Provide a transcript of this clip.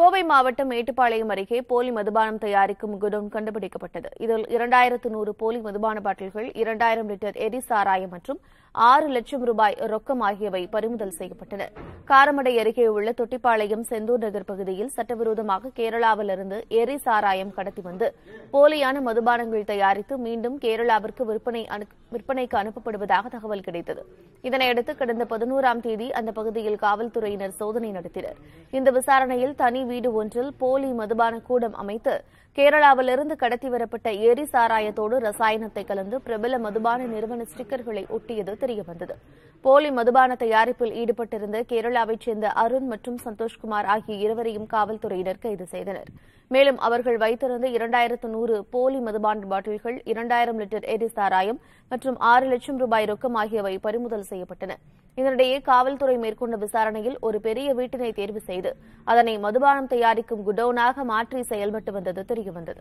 கோவை மாவட்டம் மேட்டுப்பாளையம் அருகே போலி மதுபானம் தயாரிக்கும் குடோன் கண்டுபிடிக்கப்பட்டது இதில் இரண்டாயிரத்து நூறு போலி மதுபான பாட்டில்கள் இரண்டாயிரம் லிட்டர் எரி சாராயம் மற்றும் ஆறு லட்சம் ரூபாய் ரொக்கம் ஆகியவை பறிமுதல் செய்யப்பட்டன காரமடை அருகே உள்ள தொட்டிப்பாளையம் செந்தூர் நகர் பகுதியில் சட்டவிரோதமாக கேரளாவிலிருந்து எரி சாராயம் கடத்தி வந்து போலியான மதுபானங்கள் தயாரித்து மீண்டும் கேரளாவிற்கு விற்பனைக்கு அனுப்பப்படுவதாக தகவல் கிடைத்தது இதனையடுத்து கடந்த பதினோராம் தேதி அந்த பகுதியில் காவல்துறையினர் சோதனை நடத்தினர் இந்த விசாரணையில் தனி வீடு ஒன்றில் போலி மதுபான கூடம் அமைத்து கேரளாவிலிருந்து கடத்தி வரப்பட்ட ஏரி சாராயத்தோடு ரசாயனத்தை கலந்து பிரபல மதுபான நிறுவன ஸ்டிக்கர்களை ஒட்டியது தெரியவந்தது போலி மதுபான தயாரிப்பில் ஈடுபட்டிருந்த கேரளாவைச் சேர்ந்த அருண் மற்றும் சந்தோஷ்குமார் ஆகிய இருவரையும் காவல்துறையினர் கைது செய்தனர் மேலும் அவர்கள் வைத்திருந்த இரண்டாயிரத்து நூறு போலி மதுபான பாட்டில்கள் இரண்டாயிரம் லிட்டர் எரி சாராயம் மற்றும் ஆறு லட்சம் ரூபாய் ரொக்கம் ஆகியவை பறிமுதல் செய்யப்பட்டன இதனிடையே காவல்துறை மேற்கொண்ட விசாரணையில் ஒரு பெரிய வீட்டினை தேர்வு செய்து அதனை மதுபானம் தயாரிக்கும் குடோனாக மாற்றி செயல்பட்டு வந்தது தெரியவந்தது